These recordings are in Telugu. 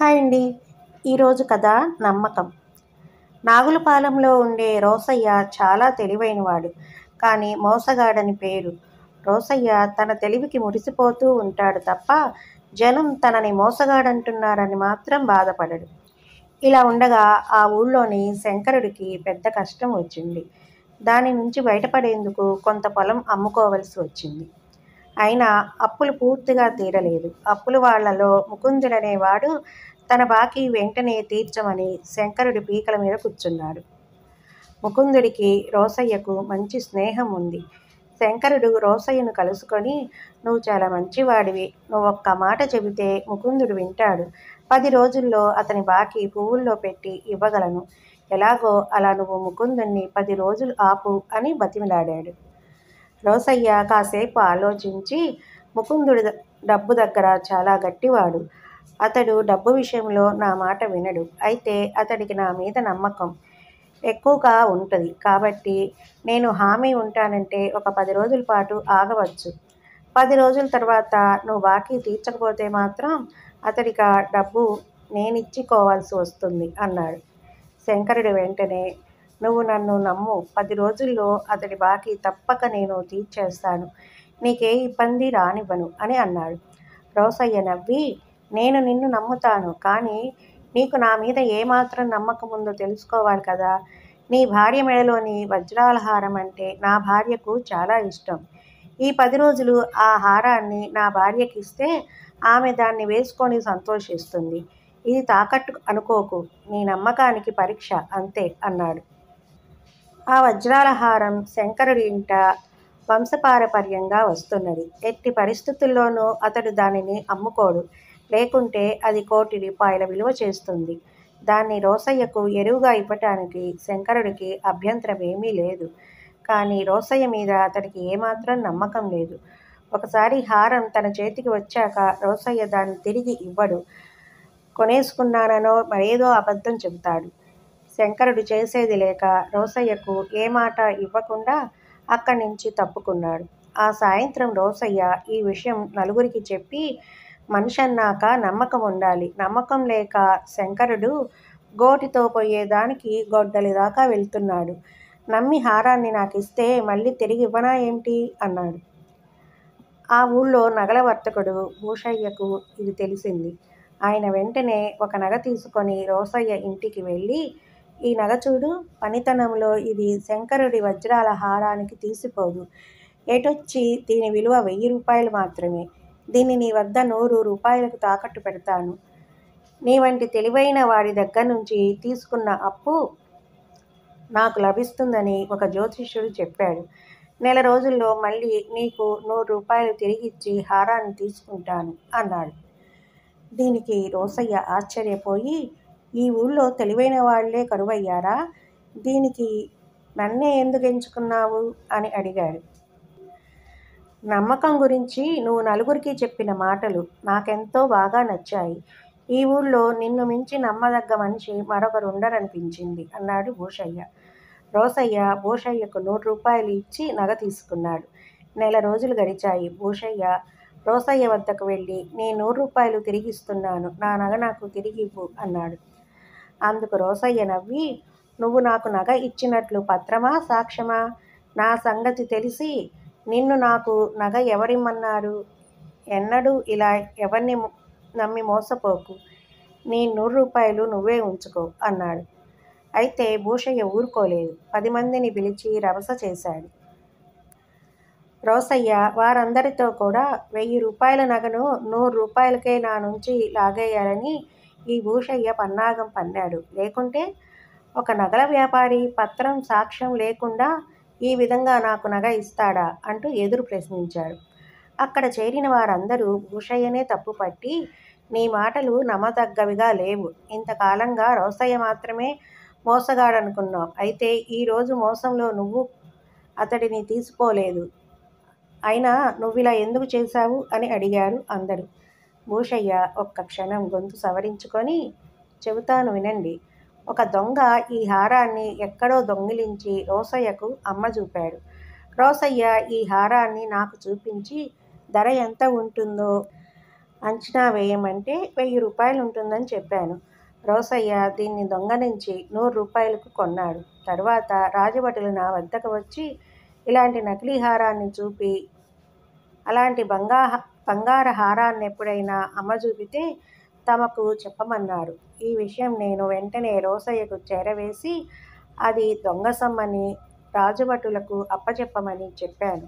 హాయ్ అండి ఈరోజు కథ నమ్మకం నాగులపాలెంలో ఉండే రోసయ్య చాలా తెలివైనవాడు కానీ మోసగాడని పేరు రోసయ్య తన తెలివికి మురిసిపోతూ ఉంటాడు తప్ప జనం తనని మోసగాడంటున్నారని మాత్రం బాధపడడు ఇలా ఉండగా ఆ ఊళ్ళోని శంకరుడికి పెద్ద కష్టం వచ్చింది దాని నుంచి బయటపడేందుకు కొంత పొలం అమ్ముకోవలసి వచ్చింది అయినా అప్పులు పూర్తిగా తీరలేదు అప్పులు వాళ్లలో ముకుందుడనేవాడు తన బాకీ వెంటనే తీర్చమని శంకరుడి పీకల మీద కూర్చున్నాడు ముకుందుడికి రోసయ్యకు మంచి స్నేహం ఉంది శంకరుడు రోసయ్యను కలుసుకొని నువ్వు చాలా మంచివాడివి నువ్వు ఒక్క మాట చెబితే ముకుందుడు వింటాడు పది రోజుల్లో అతని బాకీ పువ్వుల్లో పెట్టి ఇవ్వగలను ఎలాగో అలా నువ్వు ముకుందుణ్ణి పది రోజులు ఆపు అని బతిమిలాడాడు రోసయ్య కాసేపు ఆలోచించి ముకుందుడి డబ్బు దగ్గర చాలా గట్టివాడు అతడు డబ్బు విషయంలో నా మాట వినడు అయితే అతడికి నా మీద నమ్మకం ఎక్కువగా ఉంటుంది కాబట్టి నేను హామీ ఉంటానంటే ఒక పది రోజుల పాటు ఆగవచ్చు పది రోజుల తర్వాత నువ్వు బాకీ తీర్చకపోతే మాత్రం అతడికి ఆ డబ్బు నేనిచ్చుకోవాల్సి వస్తుంది అన్నాడు శంకరుడు వెంటనే నువ్వు నన్ను నమ్ము పది రోజుల్లో అతడి బాకీ తప్పక నేను తీర్చేస్తాను నీకే ఇబ్బంది రానివ్వను అని అన్నాడు రోసయ్య నవ్వి నేను నిన్ను నమ్ముతాను కానీ నీకు నా మీద ఏమాత్రం నమ్మకం ఉందో తెలుసుకోవాలి కదా నీ భార్య మెడలోని వజ్రాలహారం అంటే నా భార్యకు చాలా ఇష్టం ఈ పది రోజులు ఆ హారాన్ని నా భార్యకి ఇస్తే ఆమె దాన్ని వేసుకొని సంతోషిస్తుంది ఇది తాకట్టు అనుకోకు నీ నమ్మకానికి పరీక్ష అంతే అన్నాడు ఆ వజ్రాల హారం శంకరుడి ఇంట వంశపారపర్యంగా వస్తున్నది ఎట్టి పరిస్థితుల్లోనూ అతడు దానిని అమ్ముకోడు లేకుంటే అది కోటి రూపాయల విలువ చేస్తుంది దాన్ని రోసయ్యకు ఎరువుగా ఇవ్వటానికి శంకరుడికి అభ్యంతరం ఏమీ లేదు కానీ రోసయ్య మీద అతనికి ఏమాత్రం నమ్మకం లేదు ఒకసారి హారం తన చేతికి వచ్చాక రోసయ్య దాన్ని తిరిగి ఇవ్వడు కొనేసుకున్నానో మరేదో అబద్ధం చెబుతాడు శంకరుడు చేసేది లేక రోసయ్యకు ఏ మాట ఇవ్వకుండా అక్కడి నుంచి తప్పుకున్నాడు ఆ సాయంత్రం రోసయ్య ఈ విషయం నలుగురికి చెప్పి మనిషి అన్నాక నమ్మకం ఉండాలి నమ్మకం లేక శంకరుడు గోటితో పోయేదానికి గొడ్డలి దాకా వెళ్తున్నాడు నమ్మి హారాన్ని నాకు ఇస్తే మళ్ళీ తిరిగి ఇవ్వనా ఏంటి అన్నాడు ఆ ఊళ్ళో నగల వర్తకుడు భూషయ్యకు ఇది తెలిసింది ఆయన వెంటనే ఒక నగ తీసుకొని రోసయ్య ఇంటికి వెళ్ళి ఈ నగచూడు పనితనంలో ఇది శంకరుడి వజ్రాల హారానికి తీసిపోదు ఏటొచ్చి దీని విలువ వెయ్యి రూపాయలు మాత్రమే దీన్ని నీ వద్ద నూరు రూపాయలకు తాకట్టు పెడతాను నీ వంటి తెలివైన వాడి దగ్గర నుంచి తీసుకున్న అప్పు నాకు లభిస్తుందని ఒక జ్యోతిష్యుడు చెప్పాడు నెల రోజుల్లో మళ్ళీ నీకు నూరు రూపాయలు తిరిగి ఇచ్చి హారాన్ని తీసుకుంటాను అన్నాడు దీనికి రోసయ్య ఆశ్చర్యపోయి ఈ ఊళ్ళో తెలివైన వాళ్లే కరువయ్యారా దీనికి నన్నే ఎందుకు ఎంచుకున్నావు అని అడిగాడు నమ్మకం గురించి నువ్వు నలుగురికి చెప్పిన మాటలు నాకెంతో బాగా నచ్చాయి ఈ ఊళ్ళో నిన్ను మించి నమ్మదగ్గ మనిషి మరొకరు ఉండరనిపించింది అన్నాడు భూషయ్య రోసయ్య భూషయ్యకు నూరు రూపాయలు ఇచ్చి నగ తీసుకున్నాడు నెల రోజులు గడిచాయి భూషయ్య రోసయ్య వద్దకు వెళ్ళి నేను నూరు రూపాయలు తిరిగిస్తున్నాను నా నగ నాకు తిరిగి ఇవ్వు అన్నాడు అందుకు రోసయ్య నవ్వి నువ్వు నాకు నగ ఇచ్చినట్లు పత్రమా సాక్ష్యమా నా సంగతి తెలిసి నిన్ను నాకు నగ ఎవరిమ్మన్నారు ఎన్నడూ ఇలా ఎవరిని నమ్మి మోసపోకు నీ నూరు రూపాయలు నువ్వే ఉంచుకో అన్నాడు అయితే భూషయ్య ఊరుకోలేదు పది మందిని పిలిచి రవస చేశాడు రోసయ్య వారందరితో కూడా వెయ్యి రూపాయల నగను నూరు రూపాయలకే నా నుంచి లాగేయాలని ఈ భూషయ్య పన్నాగం పన్నాడు లేకుంటే ఒక నగల వ్యాపారి పత్రం సాక్ష్యం లేకుండా ఈ విధంగా నాకు నగ ఇస్తాడా అంటూ ఎదురు ప్రశ్నించాడు అక్కడ చేరిన వారందరూ భూషయ్యనే తప్పుపట్టి నీ మాటలు నమ్మదగ్గవిగా లేవు ఇంతకాలంగా రోసయ్య మాత్రమే మోసగాడనుకున్నావు అయితే ఈరోజు మోసంలో నువ్వు అతడిని తీసుకోలేదు అయినా ఇలా ఎందుకు చేశావు అని అడిగారు అందరూ భూషయ్య ఒక్క క్షణం గొంతు సవరించుకొని చెబుతాను వినండి ఒక దొంగ ఈ హారాన్ని ఎక్కడో దొంగిలించి రోసయ్యకు అమ్మ చూపాడు రోసయ్య ఈ హారాన్ని నాకు చూపించి ధర ఎంత ఉంటుందో అంచనా వేయమంటే వెయ్యి రూపాయలు ఉంటుందని చెప్పాను రోసయ్య దీన్ని దొంగ నుంచి నూరు రూపాయలకు కొన్నాడు తర్వాత రాజభటులు నా వద్దకు వచ్చి ఇలాంటి నకిలీ హారాన్ని చూపి అలాంటి బంగా బంగార హారాన్ని ఎప్పుడైనా అమ్మ చూపితే తమకు చెప్పమన్నారు ఈ విషయం నేను వెంటనే రోసయ్యకు చేరవేసి అది దొంగసమ్మని రాజభటులకు అప్పచెప్పమని చెప్పాను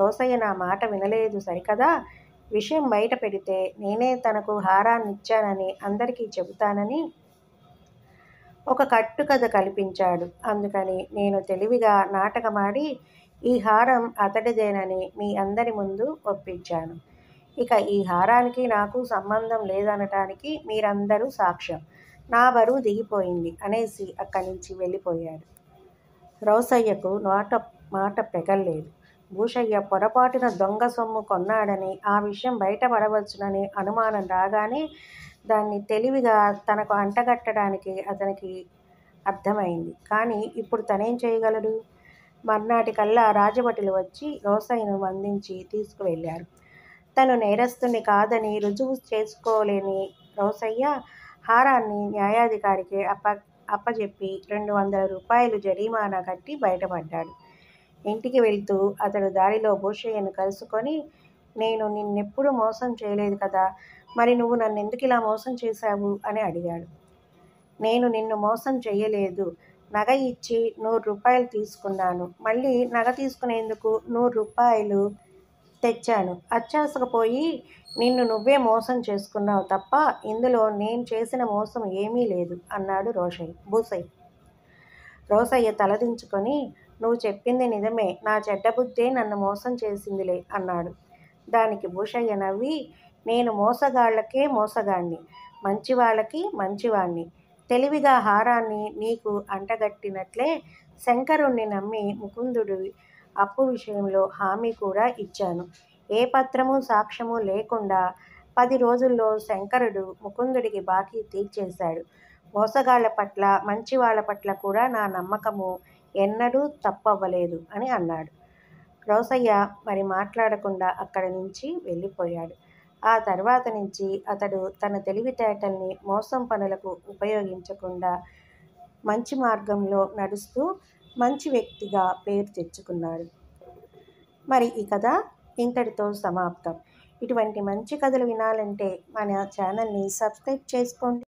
రోసయ్య నా మాట వినలేదు సరికదా విషయం బయట పెడితే నేనే తనకు హారాన్ని ఇచ్చానని అందరికీ చెబుతానని ఒక కట్టు కథ కల్పించాడు అందుకని నేను తెలివిగా నాటకమాడి ఈ హారం అతడిదేనని మీ అందరి ముందు ఒప్పించాను ఇక ఈ హారానికి నాకు సంబంధం లేదనటానికి మీరందరూ సాక్ష్యం నా బరువు దిగిపోయింది అనేసి అక్కడి నుంచి వెళ్ళిపోయాడు రోసయ్యకు నోట మాట పెగల్లేదు భూషయ్య పొరపాటున దొంగ సొమ్ము కొన్నాడని ఆ విషయం బయటపడవచ్చుననే అనుమానం రాగానే దాన్ని తెలివిగా తనకు అంటగట్టడానికి అతనికి అర్థమైంది కానీ ఇప్పుడు తనేం చేయగలడు మర్నాటికల్లా రాజభటులు వచ్చి రోసయ్యను బంధించి తీసుకువెళ్ళారు తను నేరస్తుని కాదని రుజువు చేసుకోలేని రోసయ్య హారాన్ని న్యాయాధికారికి అప్ప అప్పజెప్పి రెండు వందల రూపాయలు జరిమానా కట్టి బయటపడ్డాడు ఇంటికి వెళ్తూ అతడు దారిలో భూషయ్యను కలుసుకొని నేను నిన్నెప్పుడు మోసం చేయలేదు కదా మరి నువ్వు నన్ను ఎందుకు ఇలా మోసం చేశావు అని అడిగాడు నేను నిన్ను మోసం చేయలేదు నగ ఇచ్చి నూరు రూపాయలు తీసుకున్నాను మళ్ళీ నగ తీసుకునేందుకు నూరు రూపాయలు తెచ్చాను అత్యాసకపోయి నిన్ను నువ్వే మోసం చేసుకున్నావు తప్ప ఇందులో నేను చేసిన మోసం ఏమీ లేదు అన్నాడు రోషయ్య భూసయ్య రోసయ్య తలదించుకొని నువ్వు చెప్పింది నిజమే నా చెడ్డ బుద్ధే నన్ను మోసం చేసిందిలే అన్నాడు దానికి భూషయ్య నవ్వి నేను మోసగాళ్లకే మోసగాణ్ణి మంచివాళ్ళకి మంచివాణ్ణి తెలివిగా హారాన్ని నీకు అంటగట్టినట్లే శంకరుణ్ణి నమ్మి ముకుందుడు అప్పు విషయంలో హామీ కూడా ఇచ్చాను ఏ పత్రము సాక్ష్యము లేకుండా పది రోజుల్లో శంకరుడు ముకుందుడికి బాకీ తీర్చేశాడు మోసగాళ్ల పట్ల వాళ్ళ పట్ల కూడా నా నమ్మకము ఎన్నడూ తప్పవ్వలేదు అని అన్నాడు రోసయ్య మరి మాట్లాడకుండా అక్కడి నుంచి వెళ్ళిపోయాడు ఆ తర్వాత నుంచి అతడు తన తెలివితేటల్ని మోసం పనులకు ఉపయోగించకుండా మంచి మార్గంలో నడుస్తూ మంచి వ్యక్తిగా పేరు తెచ్చుకున్నాడు మరి ఈ కథ ఇంతటితో సమాప్తం ఇటువంటి మంచి కథలు వినాలంటే మన ఛానల్ని సబ్స్క్రైబ్ చేసుకోండి